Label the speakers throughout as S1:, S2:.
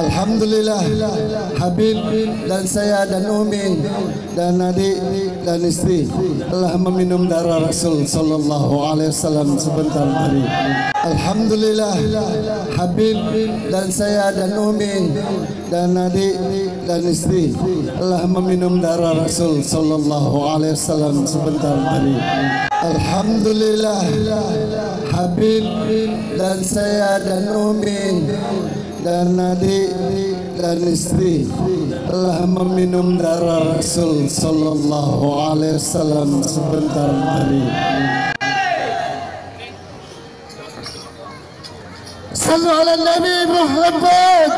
S1: Alhamdulillah Habib dan saya dan Umi dan adik dan istri telah meminum darah Rasul Sallallahu Alaihi Wasallam sebentar tadi. Alhamdulillah Habib dan saya dan Umi dan adik dan istri telah meminum darah Rasul Sallallahu Alaihi Wasallam sebentar tadi. Alhamdulillah Habib dan saya dan Umi dan adik dan istri telah meminum darah Rasul Sallallahu Alaihi Wasallam sebentar lagi. Sallu ala Nabi Muhammad.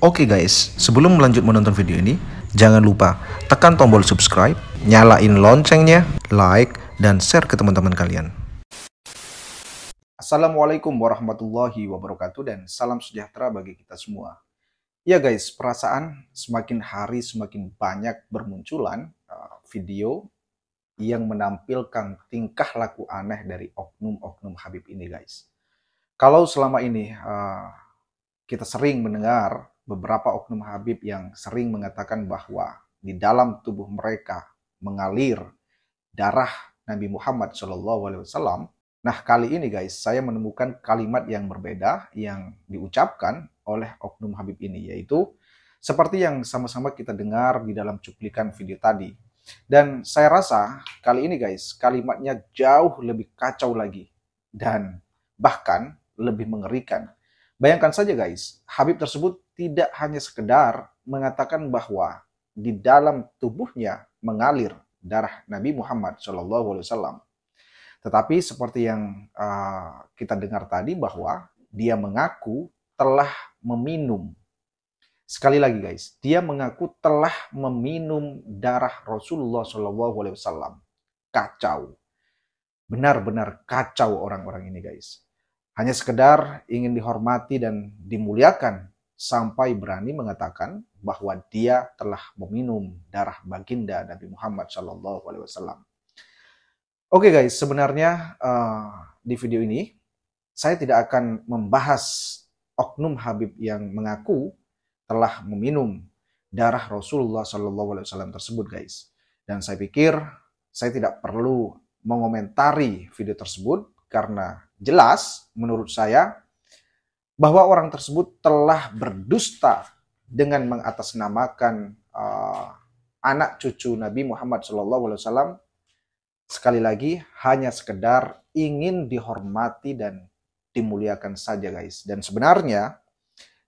S2: Oke okay guys, sebelum melanjut menonton video ini, jangan lupa tekan tombol subscribe, nyalain loncengnya, like, dan share ke teman-teman kalian. Assalamualaikum warahmatullahi wabarakatuh dan salam sejahtera bagi kita semua. Ya guys, perasaan semakin hari semakin banyak bermunculan uh, video yang menampilkan tingkah laku aneh dari oknum-oknum Habib ini guys. Kalau selama ini uh, kita sering mendengar beberapa oknum Habib yang sering mengatakan bahwa di dalam tubuh mereka mengalir darah Nabi Muhammad SAW, Nah, kali ini guys, saya menemukan kalimat yang berbeda yang diucapkan oleh Oknum Habib ini, yaitu seperti yang sama-sama kita dengar di dalam cuplikan video tadi. Dan saya rasa kali ini guys, kalimatnya jauh lebih kacau lagi dan bahkan lebih mengerikan. Bayangkan saja guys, Habib tersebut tidak hanya sekedar mengatakan bahwa di dalam tubuhnya mengalir darah Nabi Muhammad SAW tetapi seperti yang uh, kita dengar tadi bahwa dia mengaku telah meminum. Sekali lagi guys, dia mengaku telah meminum darah Rasulullah Shallallahu Alaihi Wasallam. Kacau, benar-benar kacau orang-orang ini guys. Hanya sekedar ingin dihormati dan dimuliakan sampai berani mengatakan bahwa dia telah meminum darah baginda Nabi Muhammad Shallallahu Alaihi Wasallam. Oke okay guys, sebenarnya uh, di video ini saya tidak akan membahas oknum Habib yang mengaku telah meminum darah Rasulullah SAW tersebut guys. Dan saya pikir saya tidak perlu mengomentari video tersebut karena jelas menurut saya bahwa orang tersebut telah berdusta dengan mengatasnamakan uh, anak cucu Nabi Muhammad SAW. Sekali lagi, hanya sekedar ingin dihormati dan dimuliakan saja guys. Dan sebenarnya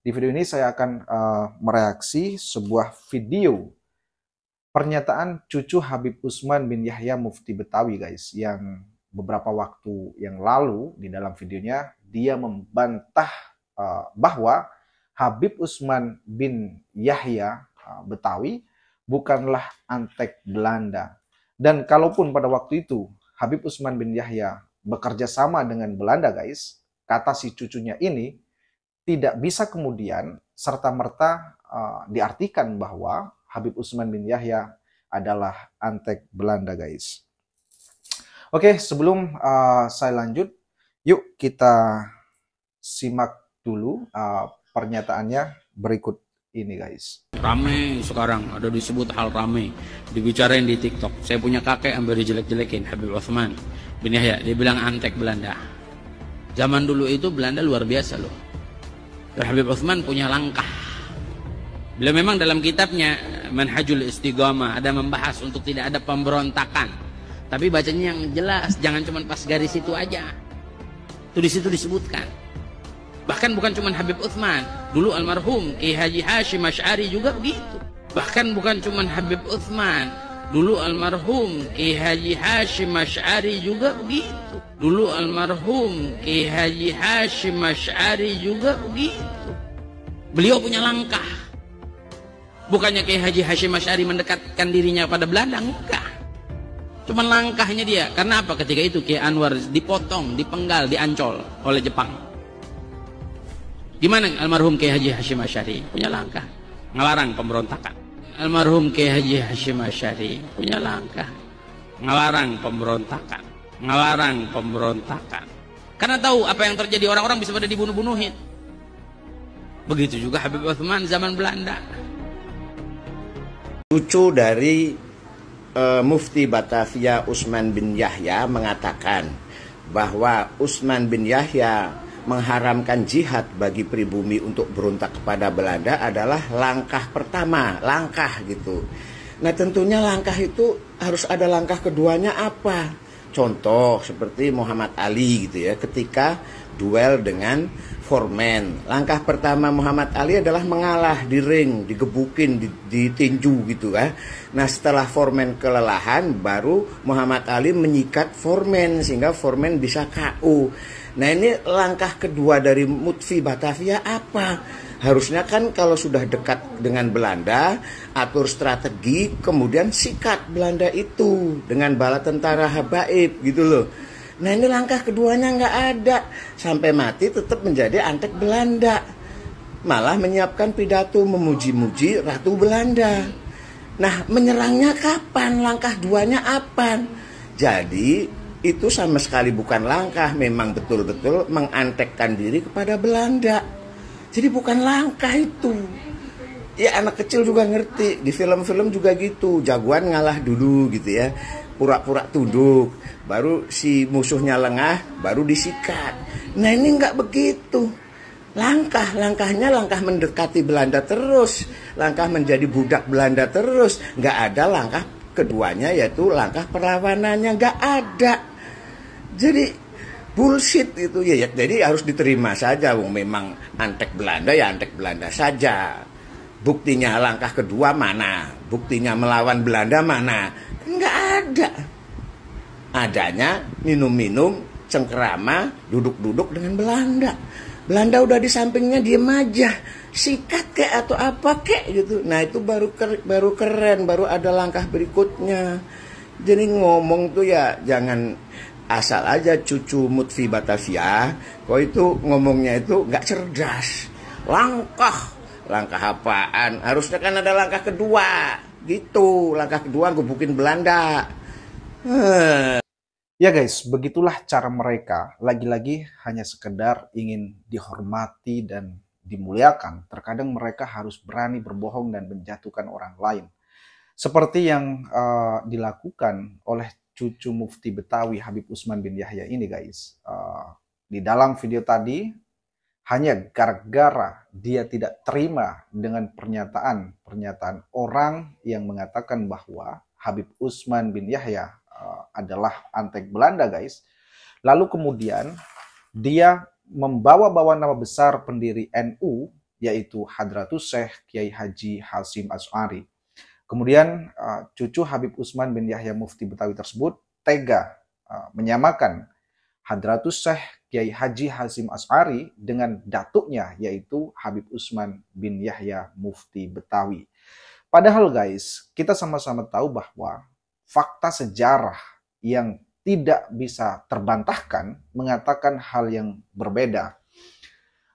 S2: di video ini saya akan uh, mereaksi sebuah video pernyataan cucu Habib Usman bin Yahya Mufti Betawi guys yang beberapa waktu yang lalu di dalam videonya dia membantah uh, bahwa Habib Usman bin Yahya uh, Betawi bukanlah antek Belanda dan kalaupun pada waktu itu Habib Usman bin Yahya bekerja sama dengan Belanda guys, kata si cucunya ini tidak bisa kemudian serta-merta uh, diartikan bahwa Habib Usman bin Yahya adalah antek Belanda guys. Oke, sebelum uh, saya lanjut, yuk kita simak dulu uh, pernyataannya berikut ini guys.
S3: Rame sekarang, ada disebut hal rame. Dibicarain di TikTok. Saya punya kakek beri jelek jelekin Habib Osman bin Yahya. Dia bilang antek Belanda. Zaman dulu itu Belanda luar biasa loh. Dan Habib Osman punya langkah. Beliau memang dalam kitabnya Manhajul Istigama ada membahas untuk tidak ada pemberontakan. Tapi bacanya yang jelas, jangan cuma pas garis itu aja. Itu disitu disebutkan. Bahkan bukan cuma Habib Uthman, dulu almarhum Ki Haji Hashim Mashari juga begitu. Bahkan bukan cuma Habib Uthman, dulu almarhum Ki Haji Hashim Mashari juga begitu. Dulu almarhum Ki Haji Hashim Mashari juga begitu. Beliau punya langkah. Bukannya Ki Haji Hashim Mashari mendekatkan dirinya pada Belanda, enggak. Cuma langkahnya dia. Karena apa ketika itu Ki Anwar dipotong, dipenggal, diancol oleh Jepang. Gimana almarhum Kiai Haji Hashim Asyari? Punya langkah. Ngelarang pemberontakan. Almarhum Kiai Haji Hashim Asyari punya langkah. Ngelarang pemberontakan. Ngelarang pemberontakan. Karena tahu apa yang terjadi orang-orang bisa pada dibunuh-bunuhin. Begitu juga Habib Uthman zaman Belanda.
S1: lucu dari uh, Mufti Batavia Usman bin Yahya mengatakan bahwa Usman bin Yahya mengharamkan jihad bagi pribumi untuk berontak kepada Belanda adalah langkah pertama, langkah gitu. Nah, tentunya langkah itu harus ada langkah keduanya apa? Contoh seperti Muhammad Ali gitu ya, ketika duel dengan Foreman. Langkah pertama Muhammad Ali adalah mengalah di ring, digebukin, ditinju gitu ya. Nah setelah Foreman kelelahan, baru Muhammad Ali menyikat Foreman sehingga Foreman bisa KO. Nah ini langkah kedua dari Mutfi Batavia apa? Harusnya kan kalau sudah dekat dengan Belanda, atur strategi, kemudian sikat Belanda itu dengan bala tentara habaib gitu loh. Nah ini langkah keduanya nggak ada. Sampai mati tetap menjadi antek Belanda. Malah menyiapkan pidato memuji-muji Ratu Belanda. Nah menyerangnya kapan? Langkah duanya apa? Jadi itu sama sekali bukan langkah. Memang betul-betul mengantekkan diri kepada Belanda. Jadi bukan langkah itu. Ya anak kecil juga ngerti di film-film juga gitu jagoan ngalah dulu gitu ya pura-pura tunduk, baru si musuhnya lengah, baru disikat. Nah ini nggak begitu. Langkah, langkahnya langkah mendekati Belanda terus, langkah menjadi budak Belanda terus. Nggak ada langkah keduanya yaitu langkah perlawanannya nggak ada. Jadi bullshit itu ya, ya jadi harus diterima saja wong memang antek Belanda ya antek Belanda saja buktinya langkah kedua mana buktinya melawan Belanda mana Enggak ada. Adanya minum-minum, cengkerama, duduk-duduk dengan Belanda. Belanda udah di sampingnya diem aja, sikat kek atau apa kek gitu. Nah itu baru ker baru keren, baru ada langkah berikutnya. Jadi ngomong tuh ya jangan asal aja cucu Mutfi Batavia, kok itu ngomongnya itu nggak cerdas. Langkah, langkah apaan? Harusnya kan ada langkah kedua. Gitu, langkah kedua gebukin Belanda.
S2: Ya guys, begitulah cara mereka. Lagi-lagi hanya sekedar ingin dihormati dan dimuliakan. Terkadang mereka harus berani berbohong dan menjatuhkan orang lain. Seperti yang uh, dilakukan oleh cucu mufti Betawi Habib Usman bin Yahya ini guys. Uh, di dalam video tadi hanya gara-gara dia tidak terima dengan pernyataan-pernyataan orang yang mengatakan bahwa Habib Usman bin Yahya uh, adalah antek Belanda, guys. Lalu kemudian dia membawa-bawa nama besar pendiri NU yaitu Hadratus Syekh Kiai Haji Hasim As'ari. Kemudian uh, cucu Habib Usman bin Yahya Mufti Betawi tersebut tega uh, menyamakan Hadratus Syekh Kiai Haji Hasim As'ari dengan datuknya yaitu Habib Usman bin Yahya Mufti Betawi. Padahal guys, kita sama-sama tahu bahwa fakta sejarah yang tidak bisa terbantahkan mengatakan hal yang berbeda.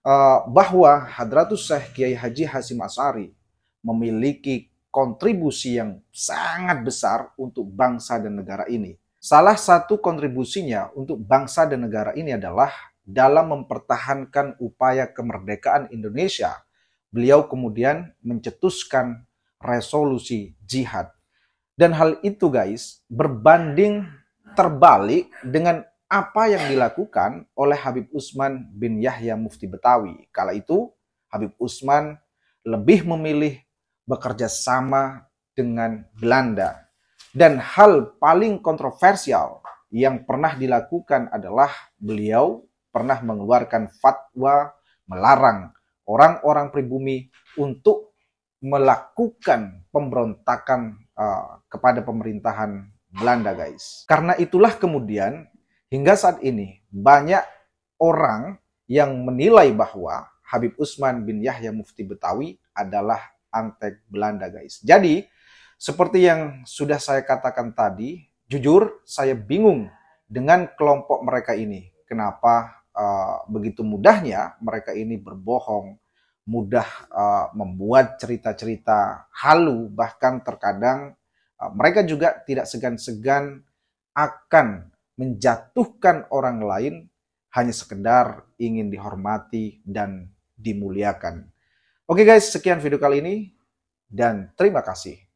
S2: Eh, bahwa Hadratus Syekh Kiai Haji Hasim As'ari memiliki kontribusi yang sangat besar untuk bangsa dan negara ini Salah satu kontribusinya untuk bangsa dan negara ini adalah dalam mempertahankan upaya kemerdekaan Indonesia, beliau kemudian mencetuskan resolusi jihad. Dan hal itu guys berbanding terbalik dengan apa yang dilakukan oleh Habib Usman bin Yahya Mufti Betawi. Kala itu Habib Usman lebih memilih bekerja sama dengan Belanda dan hal paling kontroversial yang pernah dilakukan adalah beliau pernah mengeluarkan fatwa melarang orang-orang pribumi untuk melakukan pemberontakan uh, kepada pemerintahan Belanda, guys. Karena itulah kemudian hingga saat ini banyak orang yang menilai bahwa Habib Usman bin Yahya Mufti Betawi adalah antek Belanda, guys. Jadi, seperti yang sudah saya katakan tadi, jujur saya bingung dengan kelompok mereka ini. Kenapa uh, begitu mudahnya mereka ini berbohong, mudah uh, membuat cerita-cerita halu, bahkan terkadang uh, mereka juga tidak segan-segan akan menjatuhkan orang lain hanya sekedar ingin dihormati dan dimuliakan. Oke guys, sekian video kali ini dan terima kasih.